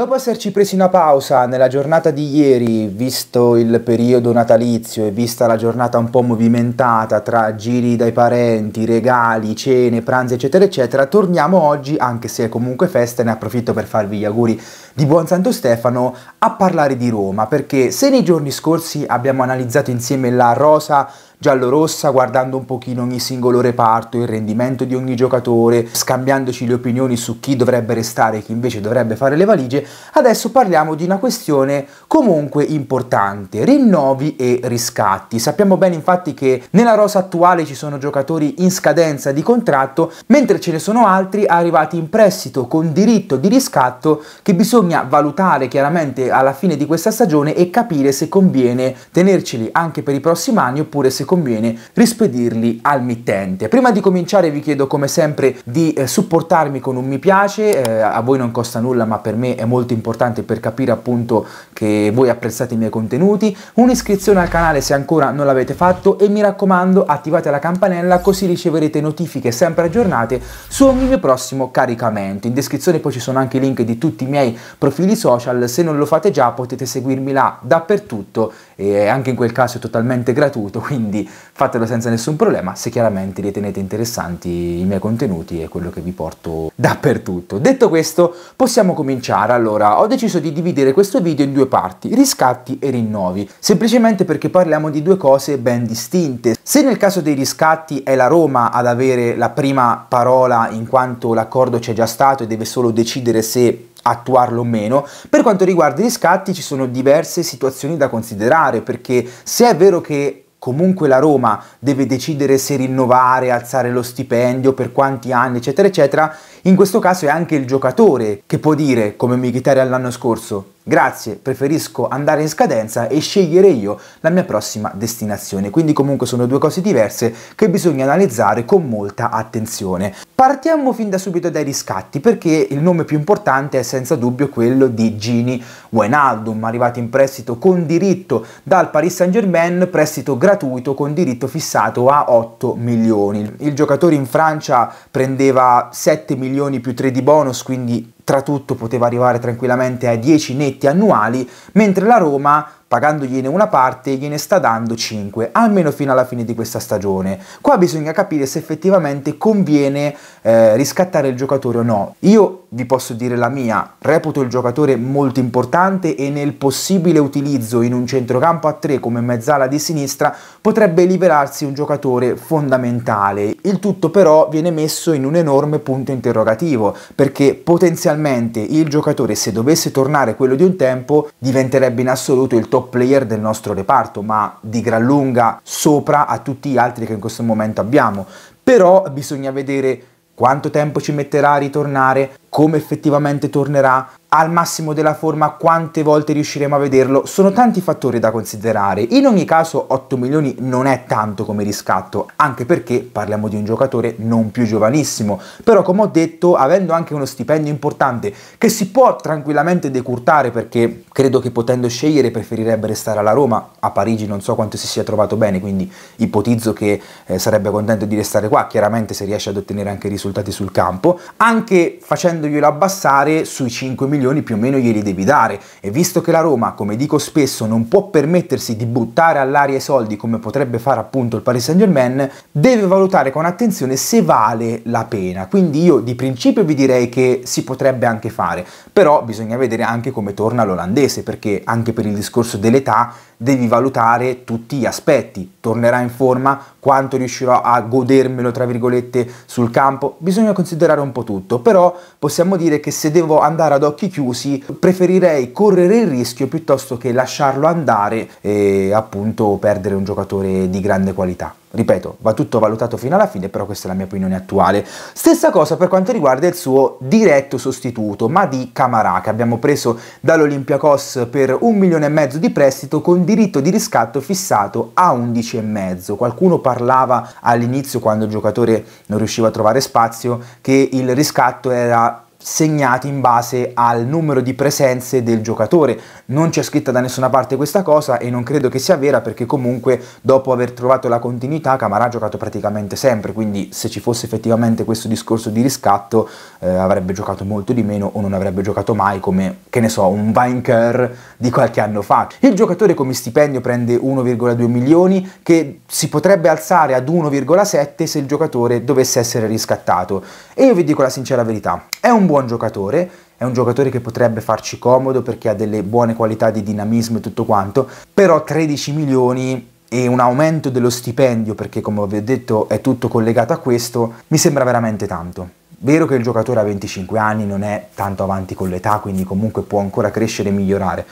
Dopo esserci presi una pausa nella giornata di ieri, visto il periodo natalizio e vista la giornata un po' movimentata tra giri dai parenti, regali, cene, pranzi eccetera eccetera, torniamo oggi, anche se è comunque festa, ne approfitto per farvi gli auguri di Santo Stefano a parlare di Roma, perché se nei giorni scorsi abbiamo analizzato insieme la rosa giallorossa guardando un pochino ogni singolo reparto, il rendimento di ogni giocatore, scambiandoci le opinioni su chi dovrebbe restare e chi invece dovrebbe fare le valigie, adesso parliamo di una questione comunque importante, rinnovi e riscatti. Sappiamo bene infatti che nella rosa attuale ci sono giocatori in scadenza di contratto, mentre ce ne sono altri arrivati in prestito con diritto di riscatto che bisogna bisogna valutare chiaramente alla fine di questa stagione e capire se conviene tenerceli anche per i prossimi anni oppure se conviene rispedirli al mittente. Prima di cominciare vi chiedo come sempre di eh, supportarmi con un mi piace, eh, a voi non costa nulla ma per me è molto importante per capire appunto che voi apprezzate i miei contenuti, un'iscrizione al canale se ancora non l'avete fatto e mi raccomando attivate la campanella così riceverete notifiche sempre aggiornate su ogni mio prossimo caricamento. In descrizione poi ci sono anche i link di tutti i miei profili social, se non lo fate già potete seguirmi là dappertutto e anche in quel caso è totalmente gratuito, quindi fatelo senza nessun problema se chiaramente ritenete interessanti i miei contenuti e quello che vi porto dappertutto. Detto questo, possiamo cominciare. Allora, ho deciso di dividere questo video in due parti, riscatti e rinnovi, semplicemente perché parliamo di due cose ben distinte. Se nel caso dei riscatti è la Roma ad avere la prima parola in quanto l'accordo c'è già stato e deve solo decidere se attuarlo o meno. Per quanto riguarda i riscatti ci sono diverse situazioni da considerare perché se è vero che comunque la Roma deve decidere se rinnovare, alzare lo stipendio, per quanti anni, eccetera, eccetera, in questo caso è anche il giocatore che può dire, come Mkhitaryan l'anno scorso, grazie, preferisco andare in scadenza e scegliere io la mia prossima destinazione. Quindi comunque sono due cose diverse che bisogna analizzare con molta attenzione. Partiamo fin da subito dai riscatti, perché il nome più importante è senza dubbio quello di Gini Wijnaldum, arrivato in prestito con diritto dal Paris Saint-Germain, prestito gratuito con diritto fissato a 8 milioni. Il giocatore in Francia prendeva 7 milioni più 3 di bonus, quindi tra tutto poteva arrivare tranquillamente ai 10 netti annuali, mentre la Roma pagandogliene una parte gliene sta dando 5, almeno fino alla fine di questa stagione. Qua bisogna capire se effettivamente conviene eh, riscattare il giocatore o no. Io vi posso dire la mia, reputo il giocatore molto importante e nel possibile utilizzo in un centrocampo a 3 come mezzala di sinistra potrebbe liberarsi un giocatore fondamentale. Il tutto però viene messo in un enorme punto interrogativo, perché potenzialmente il giocatore se dovesse tornare quello di un tempo diventerebbe in assoluto il top top player del nostro reparto, ma di gran lunga sopra a tutti gli altri che in questo momento abbiamo. Però bisogna vedere quanto tempo ci metterà a ritornare, come effettivamente tornerà, al massimo della forma quante volte riusciremo a vederlo. Sono tanti fattori da considerare. In ogni caso 8 milioni non è tanto come riscatto, anche perché parliamo di un giocatore non più giovanissimo. Però come ho detto, avendo anche uno stipendio importante che si può tranquillamente decurtare perché credo che potendo scegliere preferirebbe restare alla Roma, a Parigi non so quanto si sia trovato bene, quindi ipotizzo che eh, sarebbe contento di restare qua, chiaramente se riesce ad ottenere anche risultati sul campo, anche facendoglielo abbassare sui 5 milioni milioni più o meno glieli devi dare e visto che la Roma, come dico spesso, non può permettersi di buttare all'aria i soldi come potrebbe fare appunto il Paris Saint Germain, deve valutare con attenzione se vale la pena. Quindi io di principio vi direi che si potrebbe anche fare, però bisogna vedere anche come torna l'olandese perché anche per il discorso dell'età devi valutare tutti gli aspetti, tornerà in forma, quanto riuscirò a godermelo tra virgolette sul campo, bisogna considerare un po' tutto, però possiamo dire che se devo andare ad occhi chiusi preferirei correre il rischio piuttosto che lasciarlo andare e appunto perdere un giocatore di grande qualità. Ripeto, va tutto valutato fino alla fine, però questa è la mia opinione attuale. Stessa cosa per quanto riguarda il suo diretto sostituto, ma di Camarà, che abbiamo preso dall'Olympiacos per un milione e mezzo di prestito con diritto di riscatto fissato a 11,5. Qualcuno parlava all'inizio, quando il giocatore non riusciva a trovare spazio, che il riscatto era segnato in base al numero di presenze del giocatore. Non c'è scritta da nessuna parte questa cosa e non credo che sia vera perché comunque dopo aver trovato la continuità Camara ha giocato praticamente sempre, quindi se ci fosse effettivamente questo discorso di riscatto eh, avrebbe giocato molto di meno o non avrebbe giocato mai come, che ne so, un Weinker di qualche anno fa. Il giocatore come stipendio prende 1,2 milioni che si potrebbe alzare ad 1,7 se il giocatore dovesse essere riscattato. E io vi dico la sincera verità, è un buon giocatore, è un giocatore che potrebbe farci comodo perché ha delle buone qualità di dinamismo e tutto quanto, però 13 milioni e un aumento dello stipendio, perché come vi ho detto è tutto collegato a questo, mi sembra veramente tanto. Vero che il giocatore a 25 anni non è tanto avanti con l'età, quindi comunque può ancora crescere e migliorare,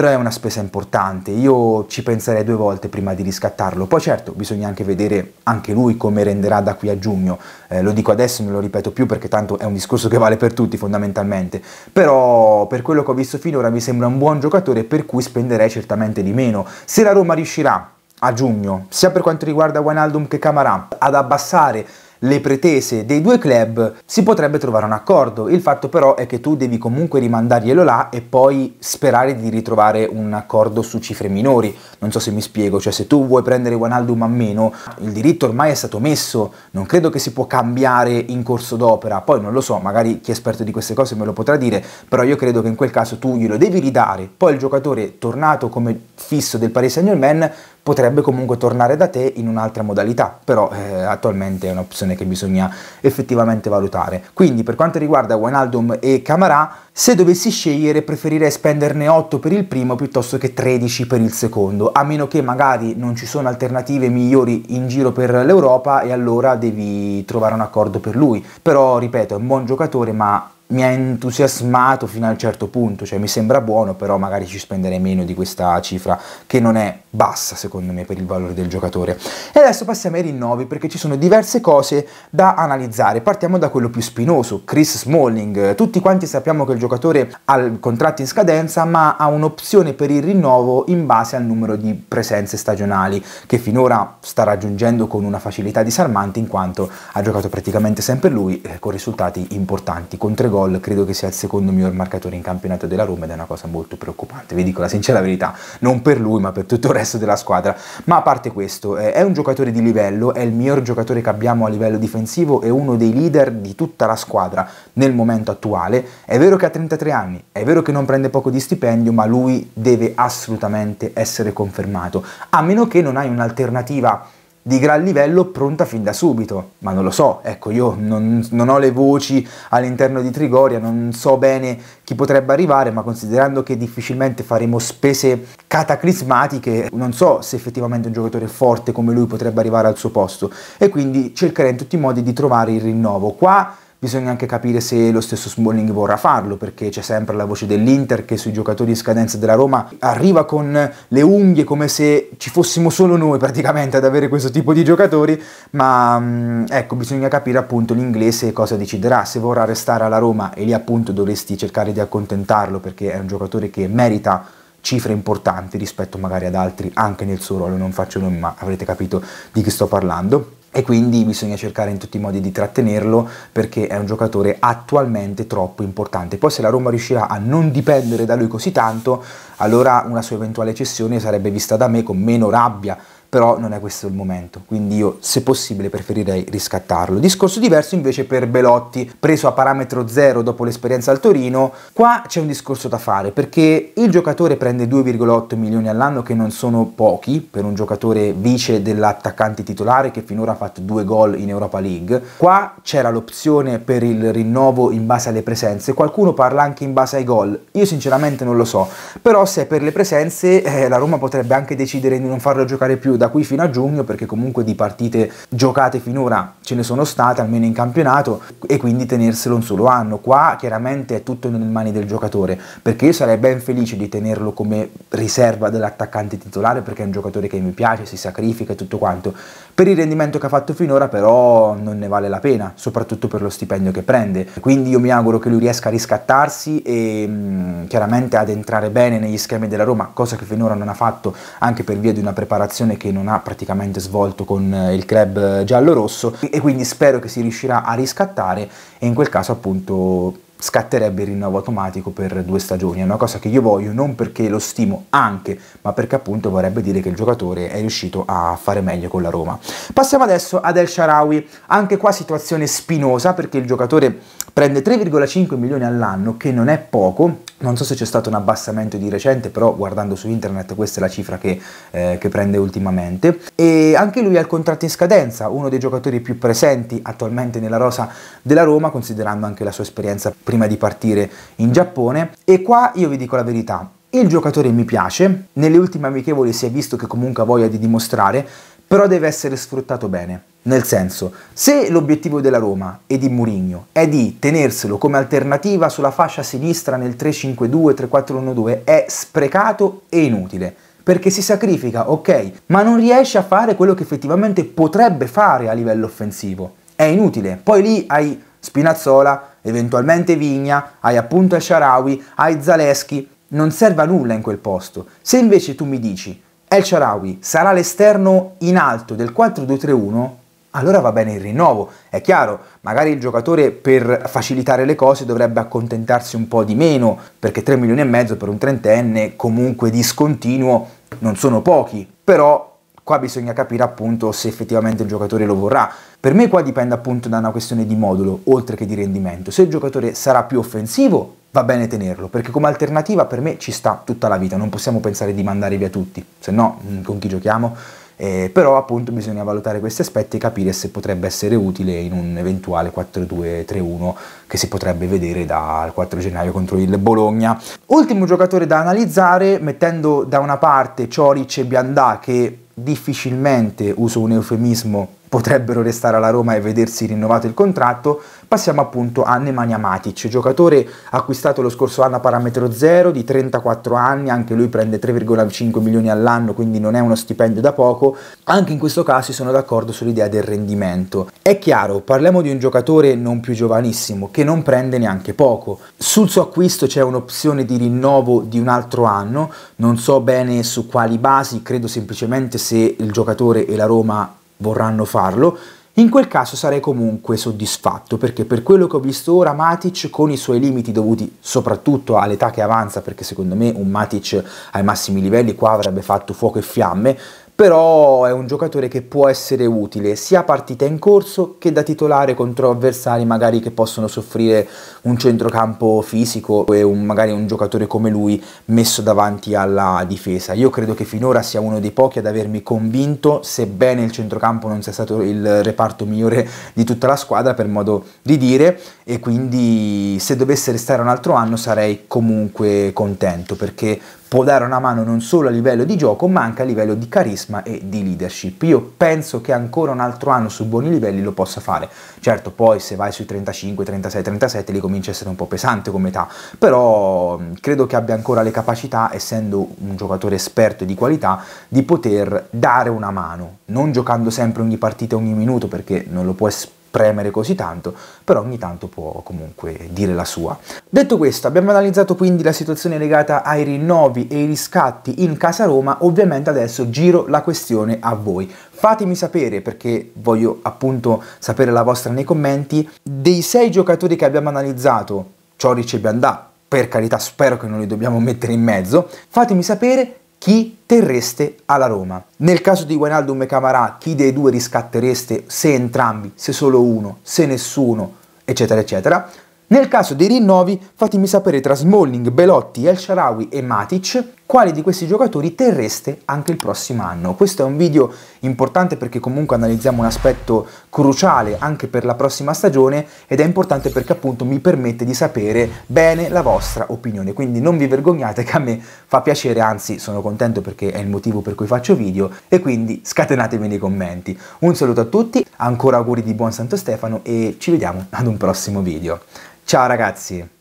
però è una spesa importante, io ci penserei due volte prima di riscattarlo, poi certo bisogna anche vedere anche lui come renderà da qui a giugno, eh, lo dico adesso e non lo ripeto più perché tanto è un discorso che vale per tutti fondamentalmente, però per quello che ho visto finora mi sembra un buon giocatore per cui spenderei certamente di meno, se la Roma riuscirà a giugno, sia per quanto riguarda Wijnaldum che Camarà, ad abbassare le pretese dei due club, si potrebbe trovare un accordo. Il fatto però è che tu devi comunque rimandarglielo là e poi sperare di ritrovare un accordo su cifre minori. Non so se mi spiego, cioè se tu vuoi prendere Wanaldum a meno, il diritto ormai è stato messo, non credo che si può cambiare in corso d'opera. Poi non lo so, magari chi è esperto di queste cose me lo potrà dire, però io credo che in quel caso tu glielo devi ridare. Poi il giocatore tornato come fisso del Paris Saint-Germain potrebbe comunque tornare da te in un'altra modalità, però eh, attualmente è un'opzione che bisogna effettivamente valutare. Quindi per quanto riguarda Wijnaldum e Camarà, se dovessi scegliere preferirei spenderne 8 per il primo piuttosto che 13 per il secondo, a meno che magari non ci sono alternative migliori in giro per l'Europa e allora devi trovare un accordo per lui. Però ripeto, è un buon giocatore ma mi ha entusiasmato fino a un certo punto, cioè mi sembra buono, però magari ci spenderei meno di questa cifra che non è bassa secondo me per il valore del giocatore. E adesso passiamo ai rinnovi perché ci sono diverse cose da analizzare. Partiamo da quello più spinoso, Chris Smalling. Tutti quanti sappiamo che il giocatore ha il contratto in scadenza, ma ha un'opzione per il rinnovo in base al numero di presenze stagionali che finora sta raggiungendo con una facilità disarmante in quanto ha giocato praticamente sempre lui eh, con risultati importanti con tre gol gol, credo che sia il secondo miglior marcatore in campionato della Roma ed è una cosa molto preoccupante, vi dico la sincera verità, non per lui ma per tutto il resto della squadra, ma a parte questo, eh, è un giocatore di livello, è il miglior giocatore che abbiamo a livello difensivo, è uno dei leader di tutta la squadra nel momento attuale, è vero che ha 33 anni, è vero che non prende poco di stipendio, ma lui deve assolutamente essere confermato, a meno che non hai un'alternativa di gran livello pronta fin da subito, ma non lo so, ecco io non, non, ho le voci all'interno di Trigoria, non so bene chi potrebbe arrivare, ma considerando che difficilmente faremo spese cataclismatiche, non so se effettivamente un giocatore forte come lui potrebbe arrivare al suo posto e quindi cercherei in tutti i modi di trovare il rinnovo. Qua Bisogna anche capire se lo stesso Smalling vorrà farlo, perché c'è sempre la voce dell'Inter che sui giocatori in scadenza della Roma arriva con le unghie come se ci fossimo solo noi praticamente ad avere questo tipo di giocatori, ma mm, ecco, bisogna capire appunto l'inglese cosa deciderà, se vorrà restare alla Roma e lì appunto dovresti cercare di accontentarlo perché è un giocatore che merita cifre importanti rispetto magari ad altri anche nel suo ruolo, non faccio nomi ma avrete capito di chi sto parlando e quindi bisogna cercare in tutti i modi di trattenerlo perché è un giocatore attualmente troppo importante. Poi se la Roma riuscirà a non dipendere da lui così tanto, allora una sua eventuale cessione sarebbe vista da me con meno rabbia però non è questo il momento, quindi io se possibile preferirei riscattarlo. Discorso diverso invece per Belotti, preso a parametro zero dopo l'esperienza al Torino, qua c'è un discorso da fare perché il giocatore prende 2,8 milioni all'anno che non sono pochi per un giocatore vice dell'attaccante titolare che finora ha fatto due gol in Europa League. Qua c'era l'opzione per il rinnovo in base alle presenze, qualcuno parla anche in base ai gol, io sinceramente non lo so, però se è per le presenze eh, la Roma potrebbe anche decidere di non farlo giocare più da qui fino a giugno perché comunque di partite giocate finora ce ne sono state almeno in campionato e quindi tenerselo un solo anno. Qua chiaramente è tutto nelle mani del giocatore perché io sarei ben felice di tenerlo come riserva dell'attaccante titolare perché è un giocatore che mi piace, si sacrifica e tutto quanto. Per il rendimento che ha fatto finora però non ne vale la pena, soprattutto per lo stipendio che prende. Quindi io mi auguro che lui riesca a riscattarsi e mh, mm, chiaramente ad entrare bene negli schemi della Roma, cosa che finora non ha fatto anche per via di una preparazione che che non ha praticamente svolto con eh, il club eh, giallo-rosso e quindi spero che si riuscirà a riscattare e in quel caso appunto scatterebbe il rinnovo automatico per due stagioni, è una cosa che io voglio non perché lo stimo anche, ma perché appunto vorrebbe dire che il giocatore è riuscito a fare meglio con la Roma. Passiamo adesso ad El Sharawi, anche qua situazione spinosa perché il giocatore prende 3,5 milioni all'anno, che non è poco, non so se c'è stato un abbassamento di recente, però guardando su internet questa è la cifra che, eh, che, prende ultimamente. E anche lui ha il contratto in scadenza, uno dei giocatori più presenti attualmente nella rosa della Roma, considerando anche la sua esperienza prima di partire in Giappone. E qua io vi dico la verità, il giocatore mi piace, nelle ultime amichevoli si è visto che comunque ha voglia di dimostrare, però deve essere sfruttato bene. Nel senso, se l'obiettivo della Roma e di Mourinho è di tenerselo come alternativa sulla fascia sinistra nel 3-5-2-3-4-1-2 è sprecato e inutile, perché si sacrifica, ok, ma non riesce a fare quello che effettivamente potrebbe fare a livello offensivo. È inutile. Poi lì hai Spinazzola, eventualmente Vigna, hai appunto El-Sharawi, hai Zaleschi, non serve a nulla in quel posto. Se invece tu mi dici El eh, Sharawi sarà l'esterno in alto del 4-2-3-1, allora va bene il rinnovo. È chiaro, magari il giocatore per facilitare le cose dovrebbe accontentarsi un po' di meno, perché 3 milioni e mezzo per un trentenne comunque discontinuo non sono pochi, però qua bisogna capire appunto se effettivamente il giocatore lo vorrà. Per me qua dipende appunto da una questione di modulo, oltre che di rendimento. Se il giocatore sarà più offensivo, va bene tenerlo, perché come alternativa per me ci sta tutta la vita, non possiamo pensare di mandare via tutti, se no mm, con chi giochiamo? eh, però appunto bisogna valutare questi aspetti e capire se potrebbe essere utile in un eventuale 4-2-3-1 che si potrebbe vedere dal 4 gennaio contro il Bologna. Ultimo giocatore da analizzare, mettendo da una parte Cioric e Biandà che difficilmente, uso un eufemismo, potrebbero restare alla Roma e vedersi rinnovato il contratto, passiamo appunto a Nemanja Matic, giocatore acquistato lo scorso anno a parametro zero, di 34 anni, anche lui prende 3,5 milioni all'anno, quindi non è uno stipendio da poco, anche in questo caso sono d'accordo sull'idea del rendimento. È chiaro, parliamo di un giocatore non più giovanissimo, che non prende neanche poco. Sul suo acquisto c'è un'opzione di rinnovo di un altro anno, non so bene su quali basi, credo semplicemente se il giocatore e la Roma vorranno farlo, in quel caso sarei comunque soddisfatto perché per quello che ho visto ora Matic con i suoi limiti dovuti soprattutto all'età che avanza perché secondo me un Matic ai massimi livelli qua avrebbe fatto fuoco e fiamme però è un giocatore che può essere utile sia a partita in corso che da titolare contro avversari magari che possono soffrire un centrocampo fisico e un, magari un giocatore come lui messo davanti alla difesa. Io credo che finora sia uno dei pochi ad avermi convinto, sebbene il centrocampo non sia stato il reparto migliore di tutta la squadra per modo di dire e quindi se dovesse restare un altro anno sarei comunque contento perché può dare una mano non solo a livello di gioco ma anche a livello di carisma e di leadership. Io penso che ancora un altro anno su buoni livelli lo possa fare. Certo poi se vai sui 35, 36, 37 li comincia a essere un po' pesante come età, però mm, credo che abbia ancora le capacità, essendo un giocatore esperto e di qualità, di poter dare una mano, non giocando sempre ogni partita, ogni minuto perché non lo può esprimere premere così tanto, però ogni tanto può comunque dire la sua. Detto questo, abbiamo analizzato quindi la situazione legata ai rinnovi e ai riscatti in casa Roma, ovviamente adesso giro la questione a voi. Fatemi sapere, perché voglio appunto sapere la vostra nei commenti, dei sei giocatori che abbiamo analizzato, Cioric e Biandà, per carità spero che non li dobbiamo mettere in mezzo, fatemi sapere chi terreste alla Roma. Nel caso di Wijnaldum e Camarà, chi dei due riscattereste, se entrambi, se solo uno, se nessuno, eccetera, eccetera. Nel caso dei rinnovi, fatemi sapere tra Smalling, Belotti, El Sharawi e Matic quali di questi giocatori terreste anche il prossimo anno. Questo è un video importante perché comunque analizziamo un aspetto cruciale anche per la prossima stagione ed è importante perché appunto mi permette di sapere bene la vostra opinione, quindi non vi vergognate che a me fa piacere, anzi sono contento perché è il motivo per cui faccio video e quindi scatenatevi nei commenti. Un saluto a tutti, ancora auguri di buon Santo Stefano e ci vediamo ad un prossimo video. Ciao ragazzi!